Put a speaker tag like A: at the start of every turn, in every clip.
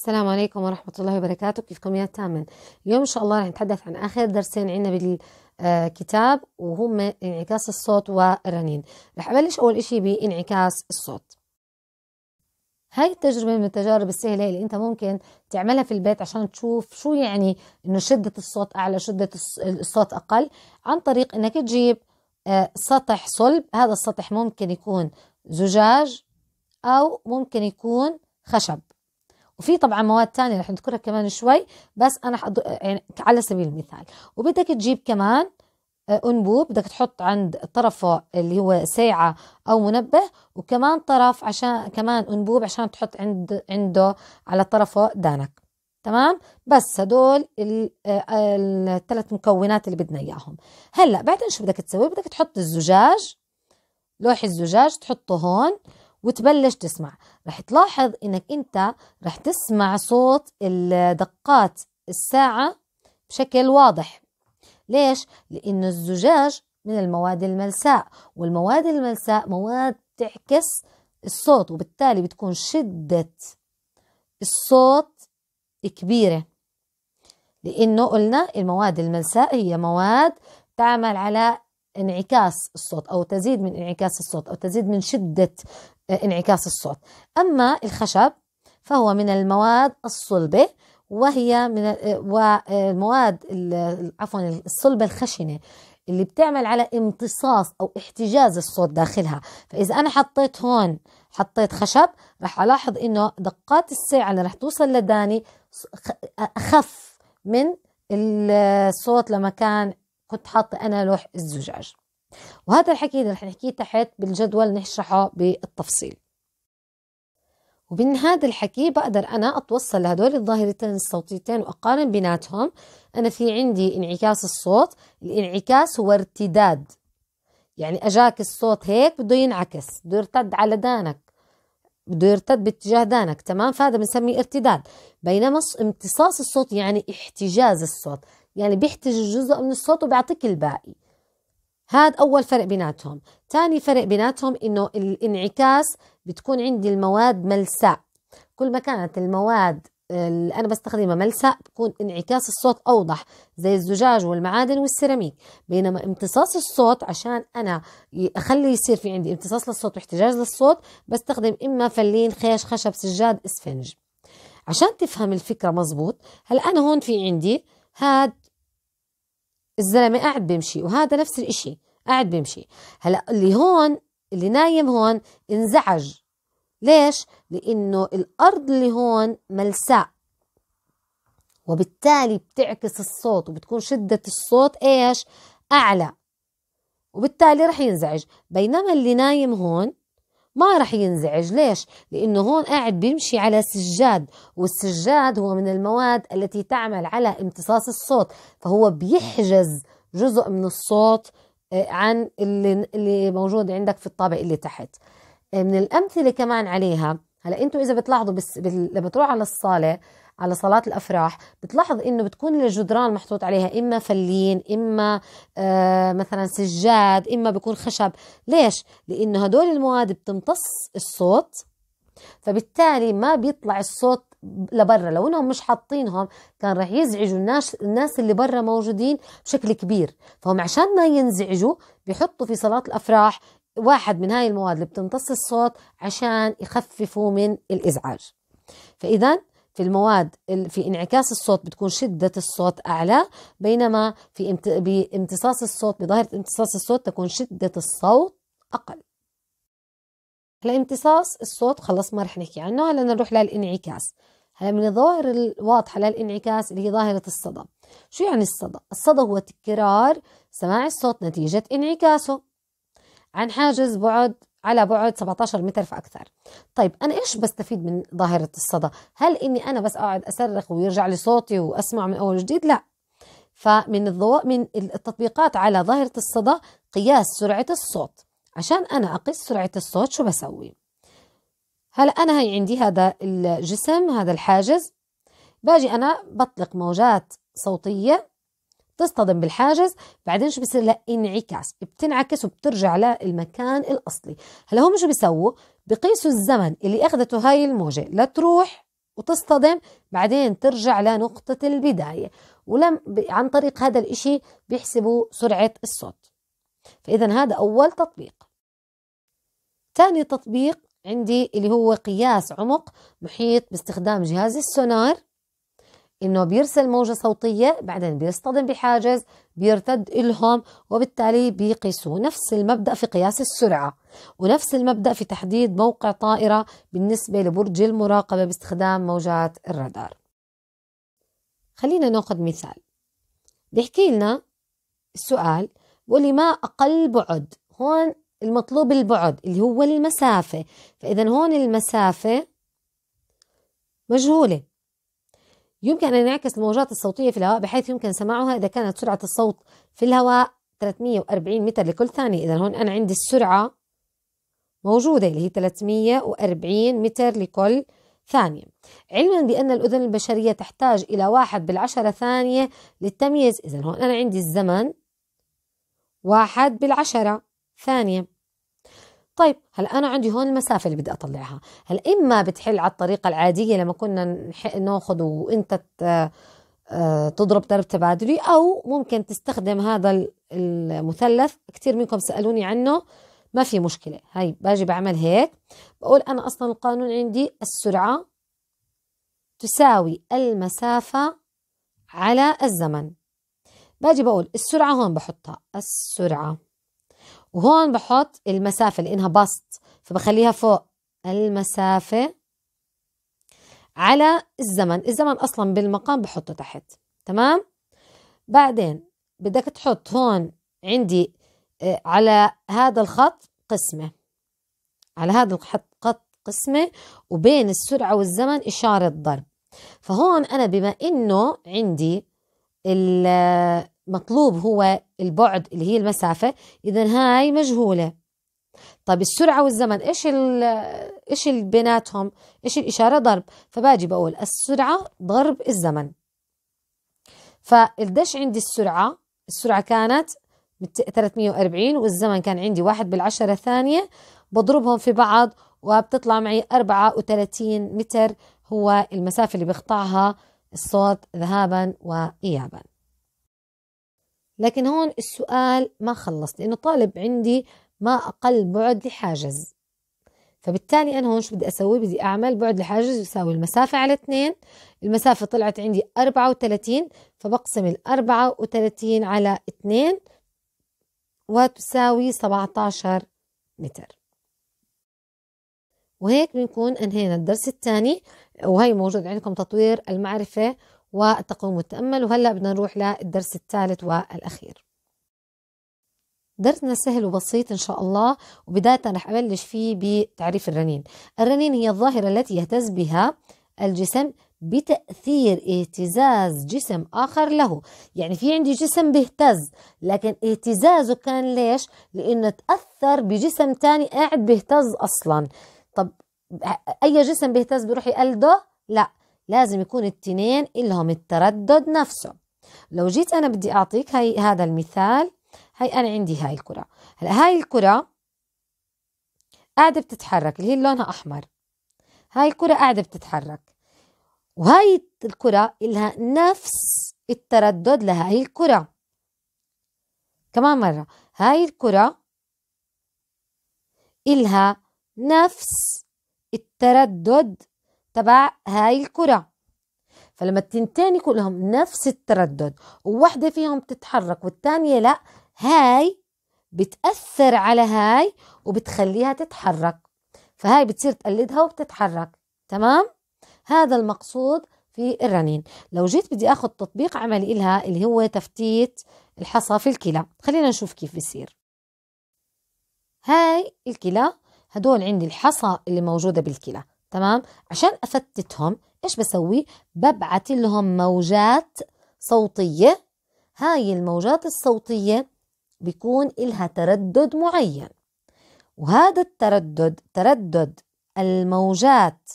A: السلام عليكم ورحمة الله وبركاته كيفكم يا تامن اليوم إن شاء الله رح نتحدث عن آخر درسين عنا بالكتاب وهم انعكاس الصوت والرنين رح أبلش أول إشي بانعكاس الصوت هاي التجربة من التجارب السهلة اللي انت ممكن تعملها في البيت عشان تشوف شو يعني انه شدة الصوت اعلى شدة الصوت اقل عن طريق انك تجيب آه، سطح صلب هذا السطح ممكن يكون زجاج او ممكن يكون خشب وفي طبعا مواد تانية رح نذكرها كمان شوي بس أنا حض... يعني على سبيل المثال وبدك تجيب كمان آه، أنبوب بدك تحط عند طرفه اللي هو ساعة أو منبه وكمان طرف عشان كمان أنبوب عشان تحط عند عنده على طرفه دانك تمام بس هدول آه، الثلاث مكونات اللي بدنا اياهم هلا بعدين شو بدك تسوي بدك تحط الزجاج لوح الزجاج تحطه هون وتبلش تسمع رح تلاحظ انك انت رح تسمع صوت دقات الساعة بشكل واضح ليش؟ لأن الزجاج من المواد الملساء والمواد الملساء مواد تعكس الصوت وبالتالي بتكون شدة الصوت كبيرة لأنه قلنا المواد الملساء هي مواد تعمل على انعكاس الصوت أو تزيد من انعكاس الصوت أو تزيد من شدة انعكاس الصوت أما الخشب فهو من المواد الصلبة وهي من والمواد عفوا الصلبة الخشنة اللي بتعمل على امتصاص او احتجاز الصوت داخلها فاذا انا حطيت هون حطيت خشب رح الاحظ انه دقات الساعة اللي رح توصل لداني اخف من الصوت لما كان كنت حاطة انا لوح الزجاج وهذا الحكي رح نحكيه تحت بالجدول نشرحه بالتفصيل ومن هذا الحكي بقدر أنا أتوصل لهدول الظاهرتين الصوتيتين وأقارن بيناتهم أنا في عندي انعكاس الصوت الانعكاس هو ارتداد يعني أجاك الصوت هيك بده ينعكس بده يرتد على دانك بده يرتد باتجاه دانك تمام فهذا بنسميه ارتداد بينما امتصاص الصوت يعني احتجاز الصوت يعني بيحتج جزء من الصوت وبيعطيك الباقي هذا أول فرق بيناتهم تاني فرق بيناتهم إنه الانعكاس بتكون عندي المواد ملساء كل ما كانت المواد اللي أنا بستخدمها ملساء بكون انعكاس الصوت أوضح زي الزجاج والمعادن والسيراميك بينما امتصاص الصوت عشان أنا أخلي يصير في عندي امتصاص للصوت واحتجاج للصوت بستخدم إما فلين خيش خشب سجاد اسفنج عشان تفهم الفكرة مزبوط هلا أنا هون في عندي هاد الزلمه قاعد بيمشي وهذا نفس الإشي قاعد بيمشي هلا اللي هون اللي نايم هون انزعج ليش لانه الارض اللي هون ملساء وبالتالي بتعكس الصوت وبتكون شده الصوت ايش اعلى وبالتالي رح ينزعج بينما اللي نايم هون ما رح ينزعج ليش؟ لأنه هون قاعد بيمشي على سجاد والسجاد هو من المواد التي تعمل على امتصاص الصوت فهو بيحجز جزء من الصوت آه، عن اللي, اللي موجود عندك في الطابق اللي تحت آه، من الأمثلة كمان عليها هلا انتوا اذا بتلاحظوا بس لما بتروح على الصاله على صلاة الأفراح بتلاحظ إنه بتكون الجدران محطوط عليها إما فلين إما آه مثلا سجاد إما بيكون خشب ليش؟ لأنه هدول المواد بتمتص الصوت فبالتالي ما بيطلع الصوت لبرا لو انهم مش حاطينهم كان رح يزعجوا الناس الناس اللي برا موجودين بشكل كبير فهم عشان ما ينزعجوا بيحطوا في صلاه الافراح واحد من هاي المواد اللي بتمتص الصوت عشان يخففوا من الإزعاج فإذا في المواد في انعكاس الصوت بتكون شدة الصوت أعلى بينما في بامتصاص الصوت بظاهرة امتصاص الصوت تكون شدة الصوت أقل هلا امتصاص الصوت خلص ما رح نحكي عنه هلا نروح للانعكاس هلا من الظواهر الواضحة للانعكاس اللي هي ظاهرة الصدى شو يعني الصدى؟ الصدى هو تكرار سماع الصوت نتيجة انعكاسه عن حاجز بعد على بعد 17 متر فأكثر طيب أنا إيش بستفيد من ظاهرة الصدى هل إني أنا بس أقعد أصرخ ويرجع لي صوتي وأسمع من أول جديد لا فمن الضوء من التطبيقات على ظاهرة الصدى قياس سرعة الصوت عشان أنا أقيس سرعة الصوت شو بسوي هلا أنا هي عندي هذا الجسم هذا الحاجز باجي أنا بطلق موجات صوتية بتصطدم بالحاجز بعدين شو بصير لا انعكاس بتنعكس وبترجع للمكان الاصلي هلا هم شو بيسووا بقيسوا الزمن اللي اخذته هاي الموجه لتروح وتصطدم بعدين ترجع لنقطة البداية ولم عن طريق هذا الإشي بيحسبوا سرعة الصوت فإذا هذا أول تطبيق ثاني تطبيق عندي اللي هو قياس عمق محيط باستخدام جهاز السونار انه بيرسل موجه صوتيه بعدين بيصطدم بحاجز بيرتد الهم وبالتالي بيقيسوا نفس المبدا في قياس السرعه ونفس المبدا في تحديد موقع طائره بالنسبه لبرج المراقبه باستخدام موجات الرادار خلينا ناخذ مثال بيحكي لنا السؤال بقول لي ما اقل بعد هون المطلوب البعد اللي هو المسافه فاذا هون المسافه مجهوله يمكن أن ينعكس الموجات الصوتية في الهواء بحيث يمكن سماعها إذا كانت سرعة الصوت في الهواء 340 متر لكل ثانية إذا هون أنا عندي السرعة موجودة اللي هي 340 متر لكل ثانية علما بأن الأذن البشرية تحتاج إلى واحد بالعشرة ثانية للتمييز إذا هون أنا عندي الزمن واحد بالعشرة ثانية طيب هل أنا عندي هون المسافة اللي بدي أطلعها هل إما بتحل على الطريقة العادية لما كنا ناخذ وإنت آه، تضرب ضرب تبادلي أو ممكن تستخدم هذا المثلث كثير منكم سألوني عنه ما في مشكلة هاي باجي بعمل هيك بقول أنا أصلا القانون عندي السرعة تساوي المسافة على الزمن باجي بقول السرعة هون بحطها السرعة وهون بحط المسافة لأنها بسط فبخليها فوق المسافة على الزمن الزمن أصلا بالمقام بحطه تحت تمام بعدين بدك تحط هون عندي آه، على هذا الخط قسمة على هذا الخط قسمة وبين السرعة والزمن إشارة ضرب فهون أنا بما إنه عندي مطلوب هو البعد اللي هي المسافة إذا هاي مجهولة طيب السرعة والزمن إيش ال إيش بيناتهم إيش الإشارة ضرب فباجي بقول السرعة ضرب الزمن فالدش عندي السرعة السرعة كانت 340 والزمن كان عندي واحد بالعشرة ثانية بضربهم في بعض وبتطلع معي 34 متر هو المسافة اللي بيقطعها الصوت ذهابا وإيابا لكن هون السؤال ما خلص لأنه طالب عندي ما أقل بعد لحاجز فبالتالي أنا هون شو بدي أسوي بدي أعمل بعد لحاجز يساوي المسافة على 2 المسافة طلعت عندي 34 فبقسم ال 34 على 2 وتساوي 17 متر وهيك بنكون أنهينا الدرس الثاني وهي موجود عندكم تطوير المعرفة وتقوم وتأمل وهلأ بدنا نروح للدرس الثالث والأخير درسنا سهل وبسيط إن شاء الله وبداية رح أبلش فيه بتعريف الرنين الرنين هي الظاهرة التي يهتز بها الجسم بتأثير اهتزاز جسم آخر له يعني في عندي جسم بيهتز لكن اهتزازه كان ليش؟ لأنه تأثر بجسم تاني قاعد بيهتز أصلا طب أي جسم بيهتز بيروح يقلده؟ لا لازم يكون التنين إلهم التردد نفسه لو جيت أنا بدي أعطيك هي هذا المثال هي أنا عندي هاي الكرة هلا هاي الكرة قاعدة بتتحرك اللي هي لونها أحمر هاي الكرة قاعدة بتتحرك وهاي الكرة إلها نفس التردد لهاي الكرة كمان مرة هاي الكرة إلها نفس التردد تبع هاي الكرة فلما التنتين كلهم نفس التردد ووحدة فيهم بتتحرك والتانية لا هاي بتأثر على هاي وبتخليها تتحرك فهاي بتصير تقلدها وبتتحرك تمام هذا المقصود في الرنين لو جيت بدي أخذ تطبيق عملي إلها اللي هو تفتيت الحصى في الكلى خلينا نشوف كيف بصير هاي الكلى هدول عندي الحصى اللي موجودة بالكلى تمام عشان أفتتهم إيش بسوي ببعث لهم موجات صوتية هاي الموجات الصوتية بيكون إلها تردد معين وهذا التردد تردد الموجات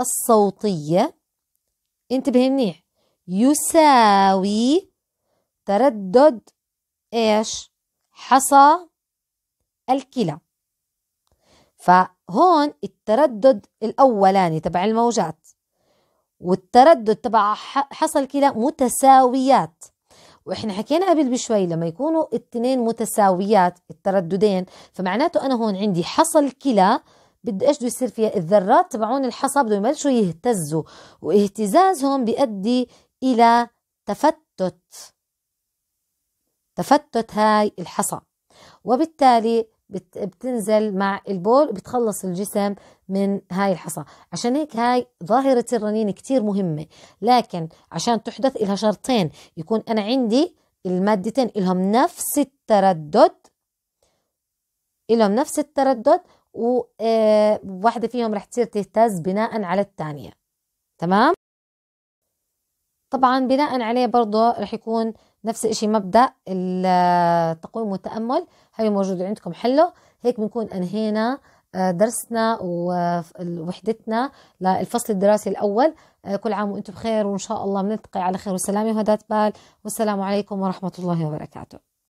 A: الصوتية انتبه منيح يساوي تردد ايش حصى الكلى ف هون التردد الأولاني تبع الموجات والتردد تبع حصل كلا متساويات واحنا حكينا قبل بشوي لما يكونوا التنين متساويات الترددين فمعناته انا هون عندي حصل كلا بدي ايش بده يصير فيها الذرات تبعون الحصى بدهم يبلشوا يهتزوا واهتزازهم بيؤدي الى تفتت تفتت هاي الحصى وبالتالي بتنزل مع البول بتخلص الجسم من هاي الحصى عشان هيك هاي ظاهرة الرنين كتير مهمة لكن عشان تحدث إلها شرطين يكون أنا عندي المادتين إلهم نفس التردد إلهم نفس التردد وواحدة آه، فيهم رح تصير تهتز بناء على الثانية تمام؟ طبعا بناء عليه برضه رح يكون نفس الشيء مبدأ التقويم آه، والتأمل هي موجود عندكم حله هيك بنكون أنهينا آه، درسنا ووحدتنا للفصل الدراسي الأول آه، كل عام وأنتم بخير وإن شاء الله بنلتقي على خير وسلامة وهدات بال والسلام عليكم ورحمة الله وبركاته